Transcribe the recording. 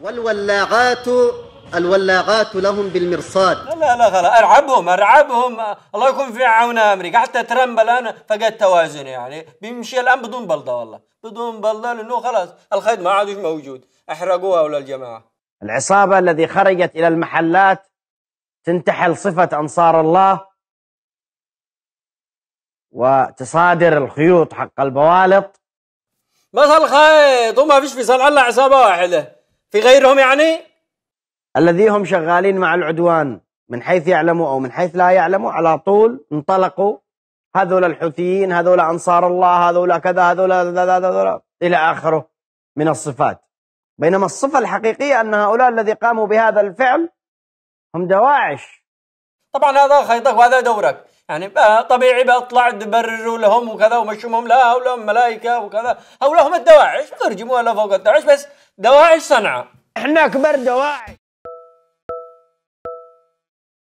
والولاغات الولاغات لهم بالمرصاد لا لا لا ارعبهم ارعبهم الله يكون في عون امريكا حتى ترامب الان فقد توازنه يعني بيمشي الان بدون بلده والله بدون بلده لانه خلاص الخيط ما عادش موجود احرقوها ولا الجماعه العصابه الذي خرجت الى المحلات تنتحل صفه انصار الله وتصادر الخيوط حق البوالط بس الخيط وما فيش في صنع الله عصابه واحده في غيرهم يعني الذي هم شغالين مع العدوان من حيث يعلموا أو من حيث لا يعلموا على طول انطلقوا هذول الحوثيين هذول أنصار الله هذول كذا هذول هذول إلى آخره من الصفات بينما الصفة الحقيقية أن هؤلاء الذي قاموا بهذا الفعل هم دواعش طبعا هذا خيطك وهذا دورك يعني آه، طبيعي بطلع تبرر تبرروا لهم وكذا ومشومهم لا هؤلاء ملائكة وكذا هؤلاء هم الدواعش ترجموا لفوق الدواعش بس دواعش صنعاء احنا كبر دواعش